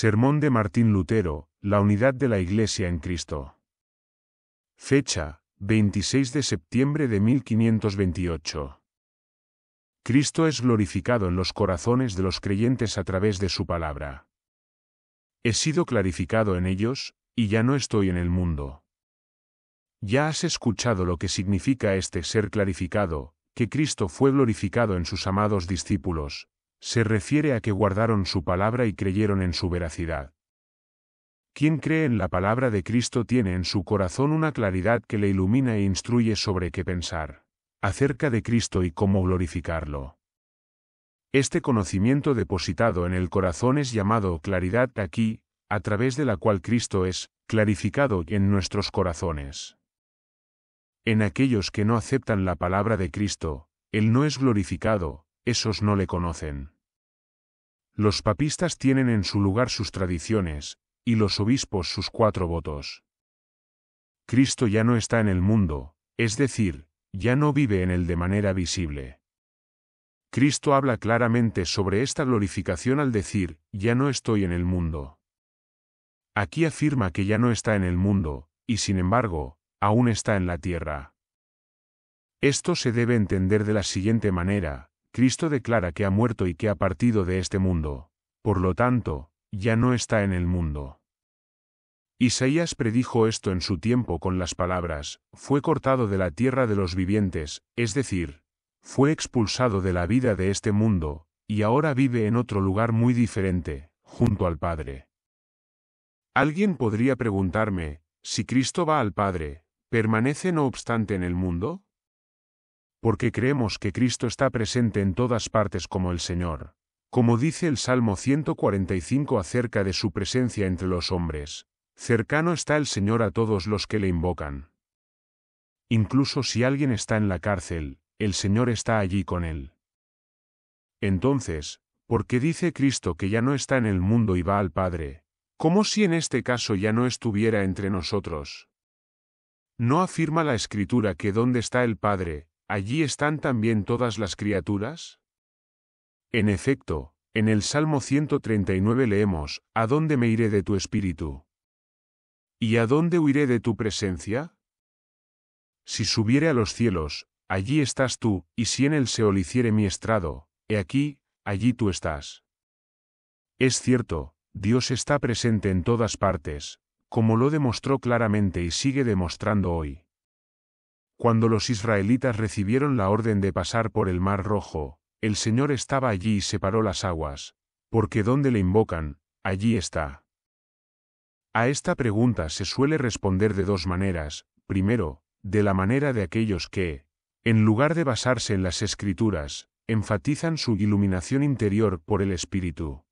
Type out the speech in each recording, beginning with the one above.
Sermón de Martín Lutero, La unidad de la Iglesia en Cristo. Fecha, 26 de septiembre de 1528. Cristo es glorificado en los corazones de los creyentes a través de su palabra. He sido clarificado en ellos, y ya no estoy en el mundo. Ya has escuchado lo que significa este ser clarificado, que Cristo fue glorificado en sus amados discípulos, se refiere a que guardaron su palabra y creyeron en su veracidad. Quien cree en la palabra de Cristo tiene en su corazón una claridad que le ilumina e instruye sobre qué pensar, acerca de Cristo y cómo glorificarlo. Este conocimiento depositado en el corazón es llamado claridad aquí, a través de la cual Cristo es clarificado en nuestros corazones. En aquellos que no aceptan la palabra de Cristo, Él no es glorificado, esos no le conocen. Los papistas tienen en su lugar sus tradiciones, y los obispos sus cuatro votos. Cristo ya no está en el mundo, es decir, ya no vive en él de manera visible. Cristo habla claramente sobre esta glorificación al decir, ya no estoy en el mundo. Aquí afirma que ya no está en el mundo, y sin embargo, aún está en la tierra. Esto se debe entender de la siguiente manera, Cristo declara que ha muerto y que ha partido de este mundo, por lo tanto, ya no está en el mundo. Isaías predijo esto en su tiempo con las palabras, fue cortado de la tierra de los vivientes, es decir, fue expulsado de la vida de este mundo, y ahora vive en otro lugar muy diferente, junto al Padre. Alguien podría preguntarme, si Cristo va al Padre, ¿permanece no obstante en el mundo? porque creemos que Cristo está presente en todas partes como el Señor. Como dice el Salmo 145 acerca de su presencia entre los hombres, cercano está el Señor a todos los que le invocan. Incluso si alguien está en la cárcel, el Señor está allí con él. Entonces, ¿por qué dice Cristo que ya no está en el mundo y va al Padre? Como si en este caso ya no estuviera entre nosotros. No afirma la Escritura que donde está el Padre, ¿allí están también todas las criaturas? En efecto, en el Salmo 139 leemos, ¿A dónde me iré de tu espíritu? ¿Y a dónde huiré de tu presencia? Si subiere a los cielos, allí estás tú, y si en el Seol hiciere mi estrado, he aquí, allí tú estás. Es cierto, Dios está presente en todas partes, como lo demostró claramente y sigue demostrando hoy. Cuando los israelitas recibieron la orden de pasar por el Mar Rojo, el Señor estaba allí y separó las aguas, porque donde le invocan, allí está. A esta pregunta se suele responder de dos maneras, primero, de la manera de aquellos que, en lugar de basarse en las escrituras, enfatizan su iluminación interior por el Espíritu.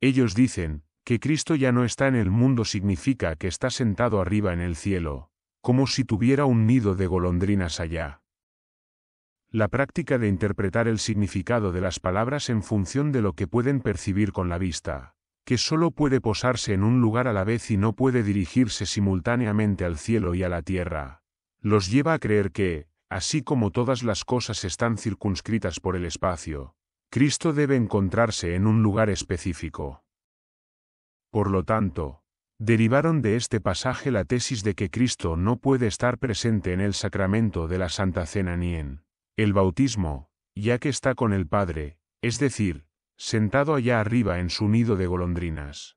Ellos dicen, que Cristo ya no está en el mundo significa que está sentado arriba en el cielo como si tuviera un nido de golondrinas allá. La práctica de interpretar el significado de las palabras en función de lo que pueden percibir con la vista, que solo puede posarse en un lugar a la vez y no puede dirigirse simultáneamente al cielo y a la tierra, los lleva a creer que, así como todas las cosas están circunscritas por el espacio, Cristo debe encontrarse en un lugar específico. Por lo tanto, derivaron de este pasaje la tesis de que Cristo no puede estar presente en el sacramento de la Santa Cena ni en el bautismo, ya que está con el Padre, es decir, sentado allá arriba en su nido de golondrinas.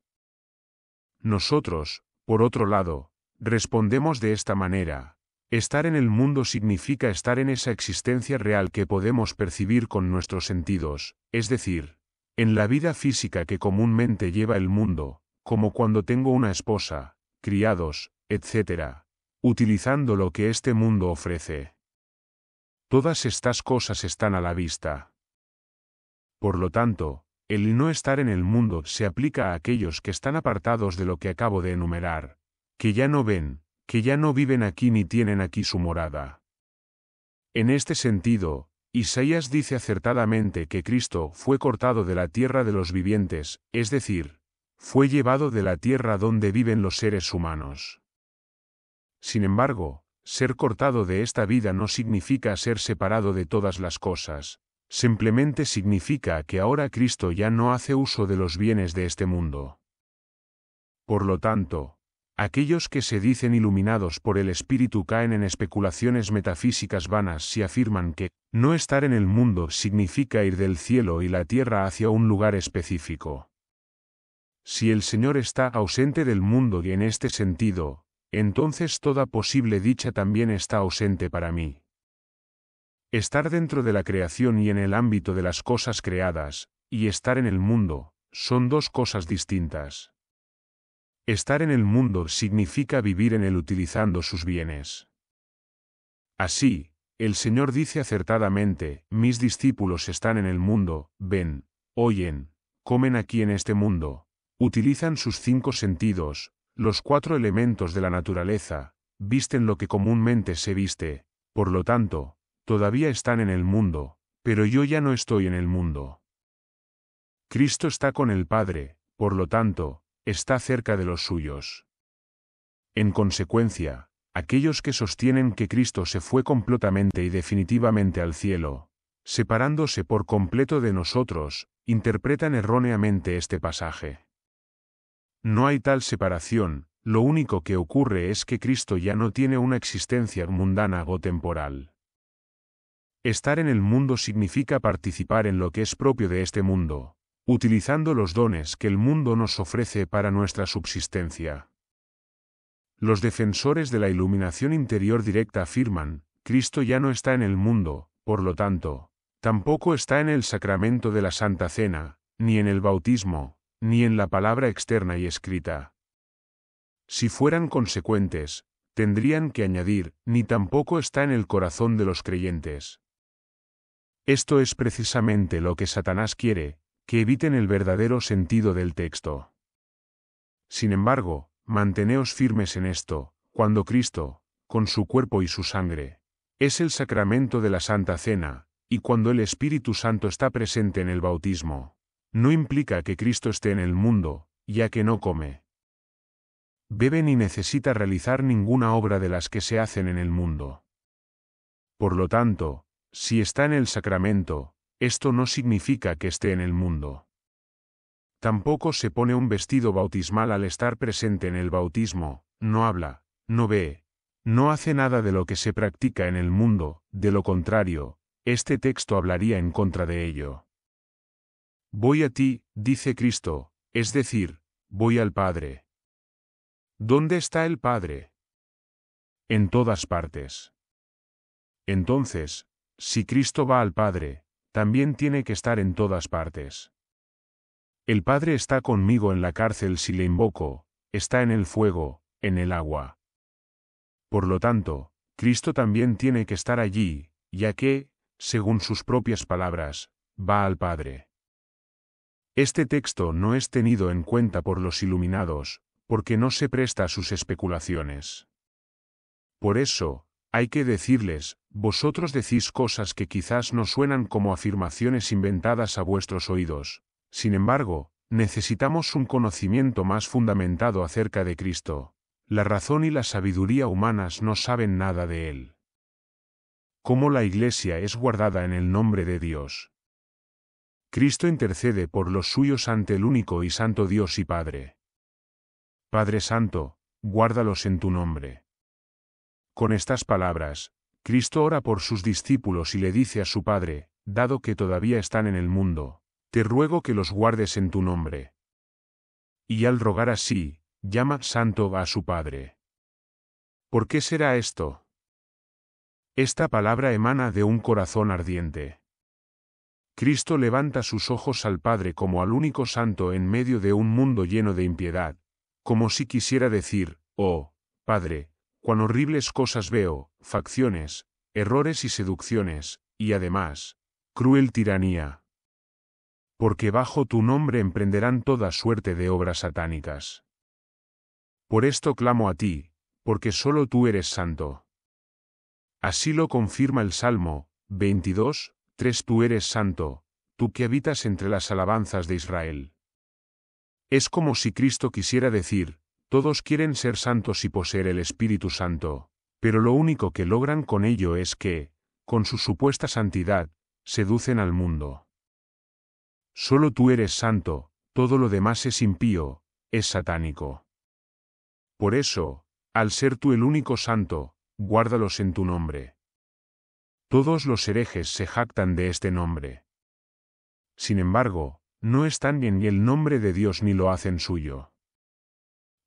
Nosotros, por otro lado, respondemos de esta manera, estar en el mundo significa estar en esa existencia real que podemos percibir con nuestros sentidos, es decir, en la vida física que comúnmente lleva el mundo, como cuando tengo una esposa, criados, etc., utilizando lo que este mundo ofrece. Todas estas cosas están a la vista. Por lo tanto, el no estar en el mundo se aplica a aquellos que están apartados de lo que acabo de enumerar, que ya no ven, que ya no viven aquí ni tienen aquí su morada. En este sentido, Isaías dice acertadamente que Cristo fue cortado de la tierra de los vivientes, es decir, fue llevado de la tierra donde viven los seres humanos. Sin embargo, ser cortado de esta vida no significa ser separado de todas las cosas, simplemente significa que ahora Cristo ya no hace uso de los bienes de este mundo. Por lo tanto, aquellos que se dicen iluminados por el Espíritu caen en especulaciones metafísicas vanas si afirman que no estar en el mundo significa ir del cielo y la tierra hacia un lugar específico. Si el Señor está ausente del mundo y en este sentido, entonces toda posible dicha también está ausente para mí. Estar dentro de la creación y en el ámbito de las cosas creadas, y estar en el mundo, son dos cosas distintas. Estar en el mundo significa vivir en él utilizando sus bienes. Así, el Señor dice acertadamente, mis discípulos están en el mundo, ven, oyen, comen aquí en este mundo, Utilizan sus cinco sentidos, los cuatro elementos de la naturaleza, visten lo que comúnmente se viste, por lo tanto, todavía están en el mundo, pero yo ya no estoy en el mundo. Cristo está con el Padre, por lo tanto, está cerca de los suyos. En consecuencia, aquellos que sostienen que Cristo se fue completamente y definitivamente al cielo, separándose por completo de nosotros, interpretan erróneamente este pasaje. No hay tal separación, lo único que ocurre es que Cristo ya no tiene una existencia mundana o temporal. Estar en el mundo significa participar en lo que es propio de este mundo, utilizando los dones que el mundo nos ofrece para nuestra subsistencia. Los defensores de la iluminación interior directa afirman, Cristo ya no está en el mundo, por lo tanto, tampoco está en el sacramento de la Santa Cena, ni en el bautismo, ni en la palabra externa y escrita. Si fueran consecuentes, tendrían que añadir, ni tampoco está en el corazón de los creyentes. Esto es precisamente lo que Satanás quiere, que eviten el verdadero sentido del texto. Sin embargo, manteneos firmes en esto, cuando Cristo, con su cuerpo y su sangre, es el sacramento de la Santa Cena, y cuando el Espíritu Santo está presente en el bautismo no implica que Cristo esté en el mundo, ya que no come. Bebe ni necesita realizar ninguna obra de las que se hacen en el mundo. Por lo tanto, si está en el sacramento, esto no significa que esté en el mundo. Tampoco se pone un vestido bautismal al estar presente en el bautismo, no habla, no ve, no hace nada de lo que se practica en el mundo, de lo contrario, este texto hablaría en contra de ello. Voy a ti, dice Cristo, es decir, voy al Padre. ¿Dónde está el Padre? En todas partes. Entonces, si Cristo va al Padre, también tiene que estar en todas partes. El Padre está conmigo en la cárcel si le invoco, está en el fuego, en el agua. Por lo tanto, Cristo también tiene que estar allí, ya que, según sus propias palabras, va al Padre. Este texto no es tenido en cuenta por los iluminados, porque no se presta a sus especulaciones. Por eso, hay que decirles, vosotros decís cosas que quizás no suenan como afirmaciones inventadas a vuestros oídos, sin embargo, necesitamos un conocimiento más fundamentado acerca de Cristo. La razón y la sabiduría humanas no saben nada de Él. Cómo la Iglesia es guardada en el nombre de Dios. Cristo intercede por los suyos ante el único y santo Dios y Padre. Padre Santo, guárdalos en tu nombre. Con estas palabras, Cristo ora por sus discípulos y le dice a su Padre, dado que todavía están en el mundo, te ruego que los guardes en tu nombre. Y al rogar así, llama santo a su Padre. ¿Por qué será esto? Esta palabra emana de un corazón ardiente. Cristo levanta sus ojos al Padre como al único santo en medio de un mundo lleno de impiedad, como si quisiera decir, oh, Padre, cuán horribles cosas veo, facciones, errores y seducciones, y además, cruel tiranía. Porque bajo tu nombre emprenderán toda suerte de obras satánicas. Por esto clamo a ti, porque solo tú eres santo. Así lo confirma el Salmo 22, 3 Tú eres santo, tú que habitas entre las alabanzas de Israel. Es como si Cristo quisiera decir, todos quieren ser santos y poseer el Espíritu Santo, pero lo único que logran con ello es que, con su supuesta santidad, seducen al mundo. Solo tú eres santo, todo lo demás es impío, es satánico. Por eso, al ser tú el único santo, guárdalos en tu nombre. Todos los herejes se jactan de este nombre. Sin embargo, no están bien ni el nombre de Dios ni lo hacen suyo.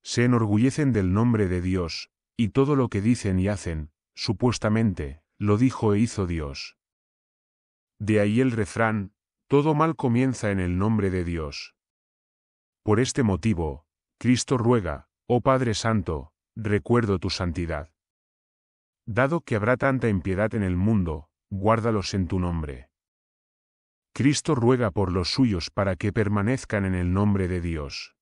Se enorgullecen del nombre de Dios, y todo lo que dicen y hacen, supuestamente, lo dijo e hizo Dios. De ahí el refrán, todo mal comienza en el nombre de Dios. Por este motivo, Cristo ruega, oh Padre Santo, recuerdo tu santidad. Dado que habrá tanta impiedad en el mundo, guárdalos en tu nombre. Cristo ruega por los suyos para que permanezcan en el nombre de Dios.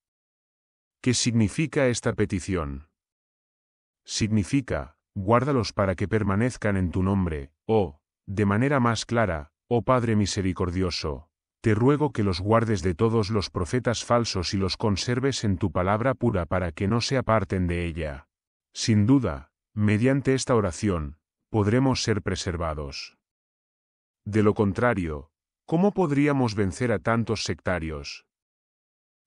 ¿Qué significa esta petición? Significa, guárdalos para que permanezcan en tu nombre, oh, de manera más clara, oh Padre misericordioso, te ruego que los guardes de todos los profetas falsos y los conserves en tu palabra pura para que no se aparten de ella. Sin duda, Mediante esta oración, podremos ser preservados. De lo contrario, ¿cómo podríamos vencer a tantos sectarios?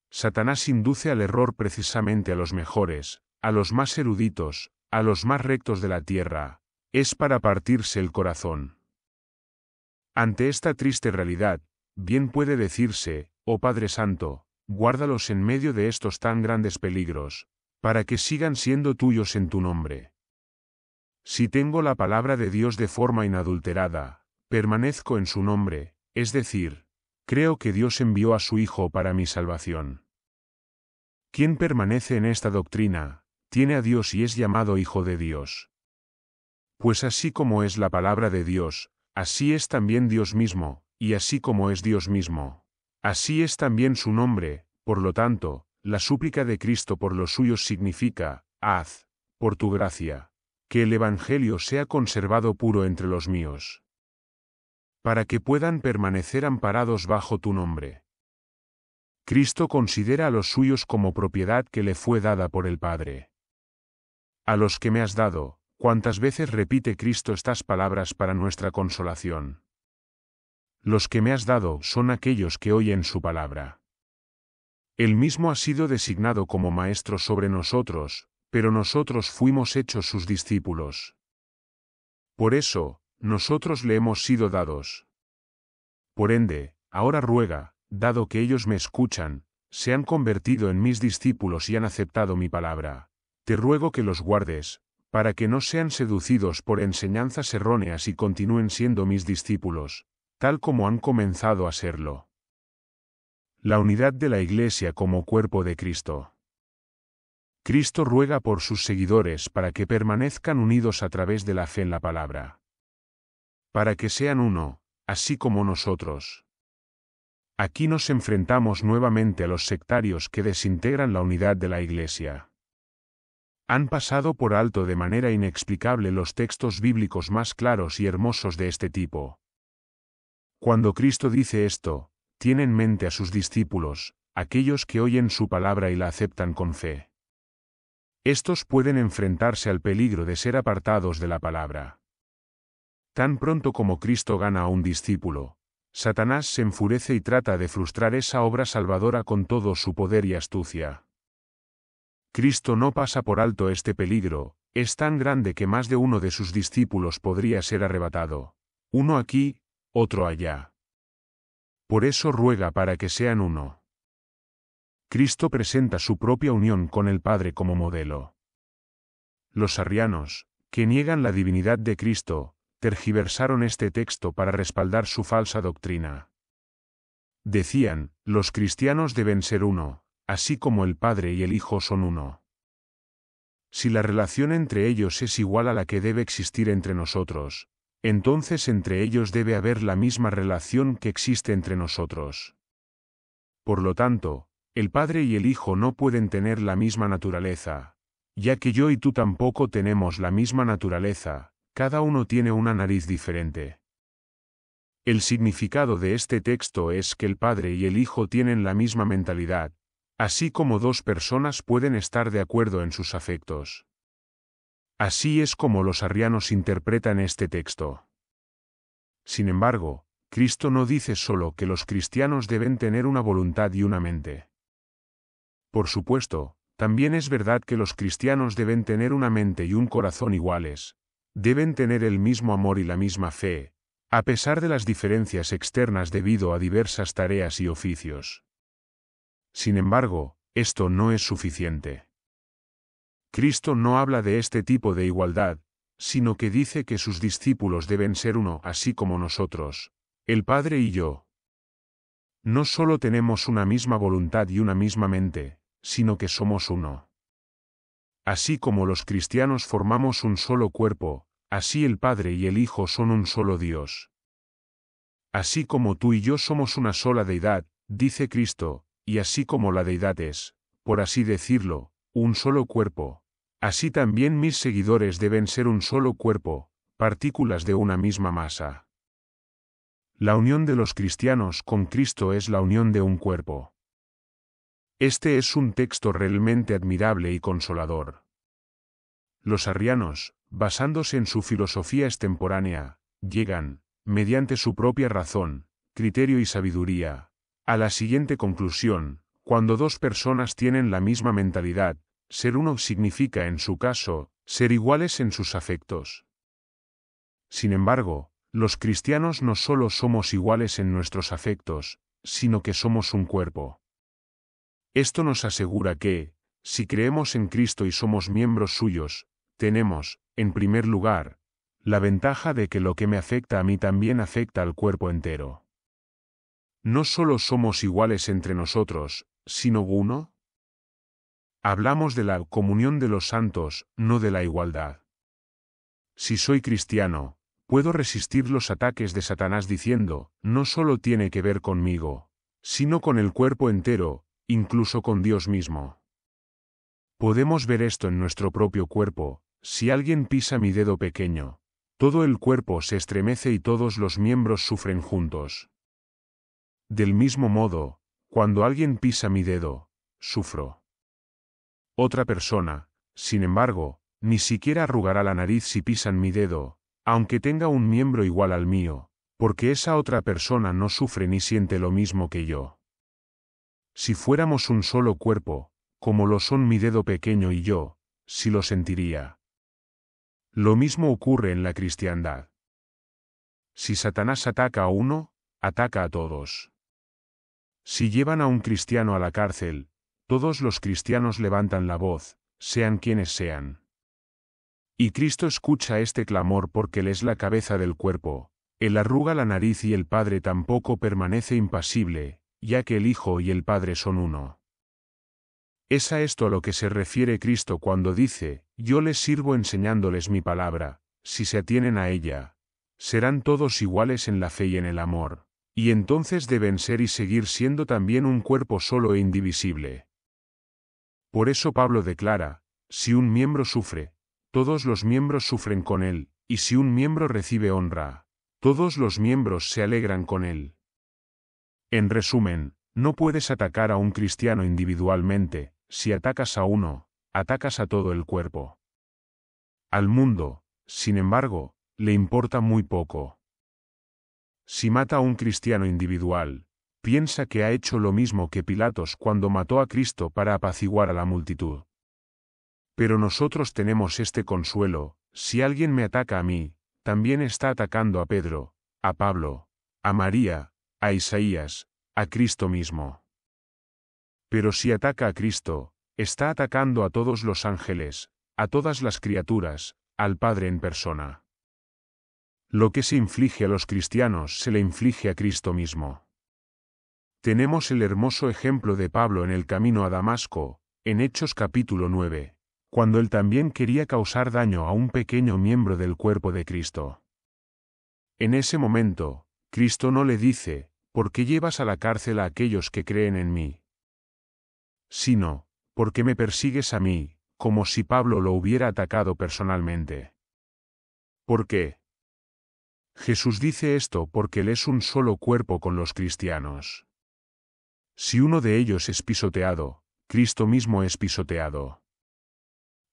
Satanás induce al error precisamente a los mejores, a los más eruditos, a los más rectos de la tierra, es para partirse el corazón. Ante esta triste realidad, bien puede decirse, oh Padre Santo, guárdalos en medio de estos tan grandes peligros, para que sigan siendo tuyos en tu nombre. Si tengo la palabra de Dios de forma inadulterada, permanezco en su nombre, es decir, creo que Dios envió a su Hijo para mi salvación. Quien permanece en esta doctrina, tiene a Dios y es llamado Hijo de Dios. Pues así como es la palabra de Dios, así es también Dios mismo, y así como es Dios mismo, así es también su nombre, por lo tanto, la súplica de Cristo por los suyos significa, haz, por tu gracia que el Evangelio sea conservado puro entre los míos. Para que puedan permanecer amparados bajo tu nombre. Cristo considera a los suyos como propiedad que le fue dada por el Padre. A los que me has dado, cuántas veces repite Cristo estas palabras para nuestra consolación. Los que me has dado son aquellos que oyen su palabra. Él mismo ha sido designado como Maestro sobre nosotros, pero nosotros fuimos hechos sus discípulos. Por eso, nosotros le hemos sido dados. Por ende, ahora ruega, dado que ellos me escuchan, se han convertido en mis discípulos y han aceptado mi palabra. Te ruego que los guardes, para que no sean seducidos por enseñanzas erróneas y continúen siendo mis discípulos, tal como han comenzado a serlo. La unidad de la Iglesia como cuerpo de Cristo. Cristo ruega por sus seguidores para que permanezcan unidos a través de la fe en la palabra. Para que sean uno, así como nosotros. Aquí nos enfrentamos nuevamente a los sectarios que desintegran la unidad de la Iglesia. Han pasado por alto de manera inexplicable los textos bíblicos más claros y hermosos de este tipo. Cuando Cristo dice esto, tiene en mente a sus discípulos, aquellos que oyen su palabra y la aceptan con fe estos pueden enfrentarse al peligro de ser apartados de la palabra. Tan pronto como Cristo gana a un discípulo, Satanás se enfurece y trata de frustrar esa obra salvadora con todo su poder y astucia. Cristo no pasa por alto este peligro, es tan grande que más de uno de sus discípulos podría ser arrebatado, uno aquí, otro allá. Por eso ruega para que sean uno. Cristo presenta su propia unión con el Padre como modelo. Los arrianos, que niegan la divinidad de Cristo, tergiversaron este texto para respaldar su falsa doctrina. Decían, los cristianos deben ser uno, así como el Padre y el Hijo son uno. Si la relación entre ellos es igual a la que debe existir entre nosotros, entonces entre ellos debe haber la misma relación que existe entre nosotros. Por lo tanto, el Padre y el Hijo no pueden tener la misma naturaleza, ya que yo y tú tampoco tenemos la misma naturaleza, cada uno tiene una nariz diferente. El significado de este texto es que el Padre y el Hijo tienen la misma mentalidad, así como dos personas pueden estar de acuerdo en sus afectos. Así es como los arrianos interpretan este texto. Sin embargo, Cristo no dice solo que los cristianos deben tener una voluntad y una mente. Por supuesto, también es verdad que los cristianos deben tener una mente y un corazón iguales, deben tener el mismo amor y la misma fe, a pesar de las diferencias externas debido a diversas tareas y oficios. Sin embargo, esto no es suficiente. Cristo no habla de este tipo de igualdad, sino que dice que sus discípulos deben ser uno así como nosotros, el Padre y yo. No solo tenemos una misma voluntad y una misma mente, sino que somos uno. Así como los cristianos formamos un solo cuerpo, así el Padre y el Hijo son un solo Dios. Así como tú y yo somos una sola deidad, dice Cristo, y así como la deidad es, por así decirlo, un solo cuerpo, así también mis seguidores deben ser un solo cuerpo, partículas de una misma masa. La unión de los cristianos con Cristo es la unión de un cuerpo. Este es un texto realmente admirable y consolador. Los arrianos, basándose en su filosofía extemporánea, llegan, mediante su propia razón, criterio y sabiduría, a la siguiente conclusión, cuando dos personas tienen la misma mentalidad, ser uno significa en su caso, ser iguales en sus afectos. Sin embargo, los cristianos no solo somos iguales en nuestros afectos, sino que somos un cuerpo. Esto nos asegura que, si creemos en Cristo y somos miembros suyos, tenemos, en primer lugar, la ventaja de que lo que me afecta a mí también afecta al cuerpo entero. No solo somos iguales entre nosotros, sino uno. Hablamos de la comunión de los santos, no de la igualdad. Si soy cristiano, puedo resistir los ataques de Satanás diciendo, no solo tiene que ver conmigo, sino con el cuerpo entero, incluso con Dios mismo. Podemos ver esto en nuestro propio cuerpo, si alguien pisa mi dedo pequeño, todo el cuerpo se estremece y todos los miembros sufren juntos. Del mismo modo, cuando alguien pisa mi dedo, sufro. Otra persona, sin embargo, ni siquiera arrugará la nariz si pisan mi dedo, aunque tenga un miembro igual al mío, porque esa otra persona no sufre ni siente lo mismo que yo. Si fuéramos un solo cuerpo, como lo son mi dedo pequeño y yo, si lo sentiría. Lo mismo ocurre en la cristiandad. Si Satanás ataca a uno, ataca a todos. Si llevan a un cristiano a la cárcel, todos los cristianos levantan la voz, sean quienes sean. Y Cristo escucha este clamor porque Él es la cabeza del cuerpo, Él arruga la nariz y el Padre tampoco permanece impasible, ya que el Hijo y el Padre son uno. Es a esto a lo que se refiere Cristo cuando dice, Yo les sirvo enseñándoles mi palabra, si se atienen a ella, serán todos iguales en la fe y en el amor, y entonces deben ser y seguir siendo también un cuerpo solo e indivisible. Por eso Pablo declara, si un miembro sufre, todos los miembros sufren con él, y si un miembro recibe honra, todos los miembros se alegran con él. En resumen, no puedes atacar a un cristiano individualmente, si atacas a uno, atacas a todo el cuerpo. Al mundo, sin embargo, le importa muy poco. Si mata a un cristiano individual, piensa que ha hecho lo mismo que Pilatos cuando mató a Cristo para apaciguar a la multitud. Pero nosotros tenemos este consuelo, si alguien me ataca a mí, también está atacando a Pedro, a Pablo, a María, a Isaías, a Cristo mismo. Pero si ataca a Cristo, está atacando a todos los ángeles, a todas las criaturas, al Padre en persona. Lo que se inflige a los cristianos se le inflige a Cristo mismo. Tenemos el hermoso ejemplo de Pablo en el camino a Damasco, en Hechos capítulo 9, cuando él también quería causar daño a un pequeño miembro del cuerpo de Cristo. En ese momento, Cristo no le dice, ¿por qué llevas a la cárcel a aquellos que creen en mí? Sino, ¿por qué me persigues a mí, como si Pablo lo hubiera atacado personalmente? ¿Por qué? Jesús dice esto porque él es un solo cuerpo con los cristianos. Si uno de ellos es pisoteado, Cristo mismo es pisoteado.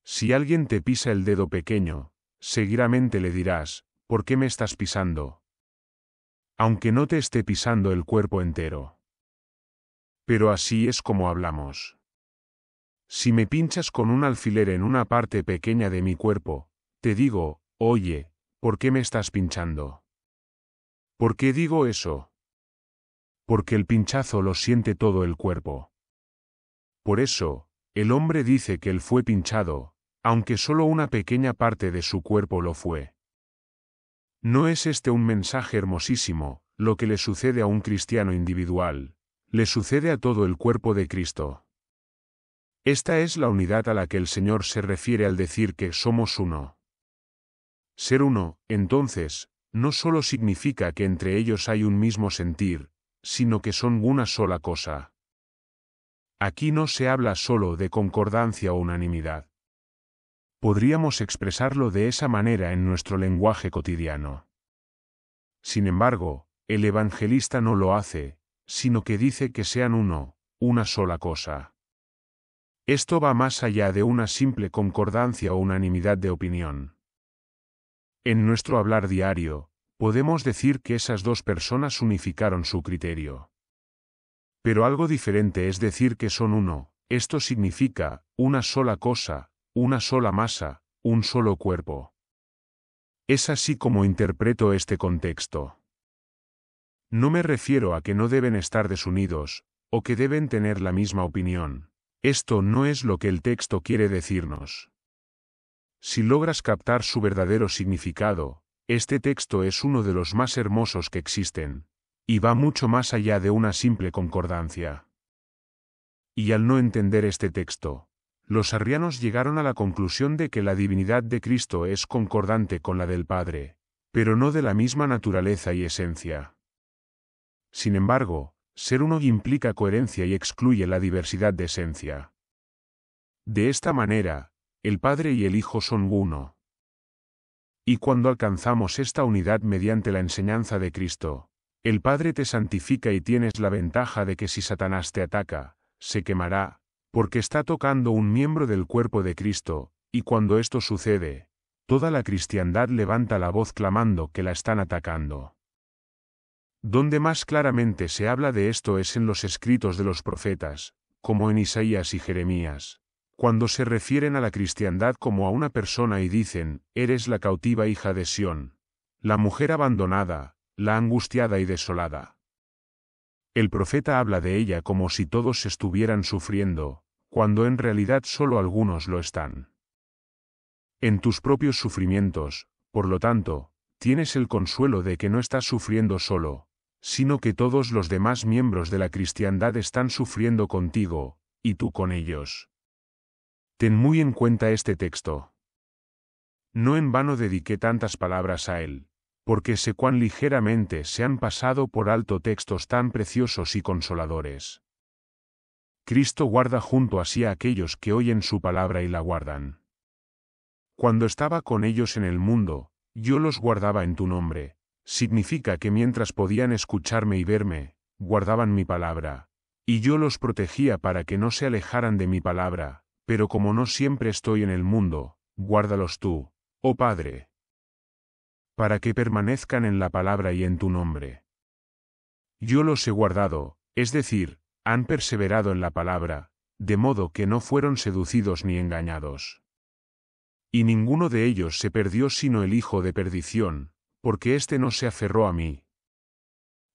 Si alguien te pisa el dedo pequeño, seguramente le dirás, ¿por qué me estás pisando? aunque no te esté pisando el cuerpo entero. Pero así es como hablamos. Si me pinchas con un alfiler en una parte pequeña de mi cuerpo, te digo, oye, ¿por qué me estás pinchando? ¿Por qué digo eso? Porque el pinchazo lo siente todo el cuerpo. Por eso, el hombre dice que él fue pinchado, aunque solo una pequeña parte de su cuerpo lo fue. ¿No es este un mensaje hermosísimo? Lo que le sucede a un cristiano individual, le sucede a todo el cuerpo de Cristo. Esta es la unidad a la que el Señor se refiere al decir que somos uno. Ser uno, entonces, no solo significa que entre ellos hay un mismo sentir, sino que son una sola cosa. Aquí no se habla solo de concordancia o unanimidad podríamos expresarlo de esa manera en nuestro lenguaje cotidiano. Sin embargo, el evangelista no lo hace, sino que dice que sean uno, una sola cosa. Esto va más allá de una simple concordancia o unanimidad de opinión. En nuestro hablar diario, podemos decir que esas dos personas unificaron su criterio. Pero algo diferente es decir que son uno, esto significa, una sola cosa, una sola masa, un solo cuerpo. Es así como interpreto este contexto. No me refiero a que no deben estar desunidos, o que deben tener la misma opinión. Esto no es lo que el texto quiere decirnos. Si logras captar su verdadero significado, este texto es uno de los más hermosos que existen, y va mucho más allá de una simple concordancia. Y al no entender este texto, los arrianos llegaron a la conclusión de que la divinidad de Cristo es concordante con la del Padre, pero no de la misma naturaleza y esencia. Sin embargo, ser uno implica coherencia y excluye la diversidad de esencia. De esta manera, el Padre y el Hijo son uno. Y cuando alcanzamos esta unidad mediante la enseñanza de Cristo, el Padre te santifica y tienes la ventaja de que si Satanás te ataca, se quemará, porque está tocando un miembro del cuerpo de Cristo, y cuando esto sucede, toda la cristiandad levanta la voz clamando que la están atacando. Donde más claramente se habla de esto es en los escritos de los profetas, como en Isaías y Jeremías, cuando se refieren a la cristiandad como a una persona y dicen, eres la cautiva hija de Sión, la mujer abandonada, la angustiada y desolada. El profeta habla de ella como si todos estuvieran sufriendo, cuando en realidad solo algunos lo están. En tus propios sufrimientos, por lo tanto, tienes el consuelo de que no estás sufriendo solo, sino que todos los demás miembros de la cristiandad están sufriendo contigo, y tú con ellos. Ten muy en cuenta este texto. No en vano dediqué tantas palabras a él, porque sé cuán ligeramente se han pasado por alto textos tan preciosos y consoladores. Cristo guarda junto a sí a aquellos que oyen su palabra y la guardan. Cuando estaba con ellos en el mundo, yo los guardaba en tu nombre, significa que mientras podían escucharme y verme, guardaban mi palabra, y yo los protegía para que no se alejaran de mi palabra, pero como no siempre estoy en el mundo, guárdalos tú, oh Padre, para que permanezcan en la palabra y en tu nombre. Yo los he guardado, es decir, han perseverado en la palabra, de modo que no fueron seducidos ni engañados. Y ninguno de ellos se perdió sino el hijo de perdición, porque éste no se aferró a mí.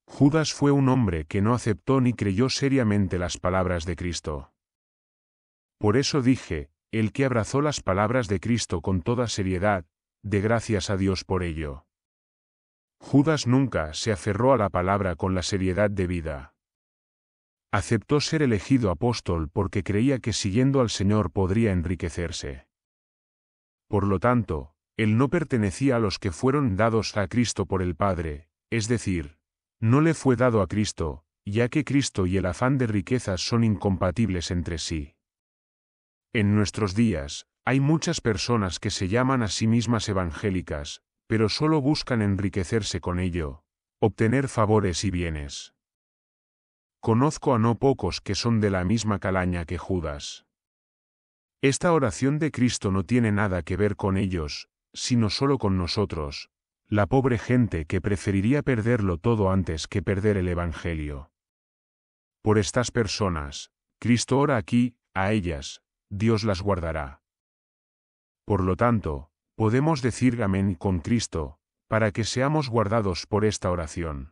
Judas fue un hombre que no aceptó ni creyó seriamente las palabras de Cristo. Por eso dije, el que abrazó las palabras de Cristo con toda seriedad, de gracias a Dios por ello. Judas nunca se aferró a la palabra con la seriedad debida aceptó ser elegido apóstol porque creía que siguiendo al Señor podría enriquecerse. Por lo tanto, él no pertenecía a los que fueron dados a Cristo por el Padre, es decir, no le fue dado a Cristo, ya que Cristo y el afán de riquezas son incompatibles entre sí. En nuestros días, hay muchas personas que se llaman a sí mismas evangélicas, pero solo buscan enriquecerse con ello, obtener favores y bienes conozco a no pocos que son de la misma calaña que Judas. Esta oración de Cristo no tiene nada que ver con ellos, sino solo con nosotros, la pobre gente que preferiría perderlo todo antes que perder el Evangelio. Por estas personas, Cristo ora aquí, a ellas, Dios las guardará. Por lo tanto, podemos decir amén con Cristo, para que seamos guardados por esta oración.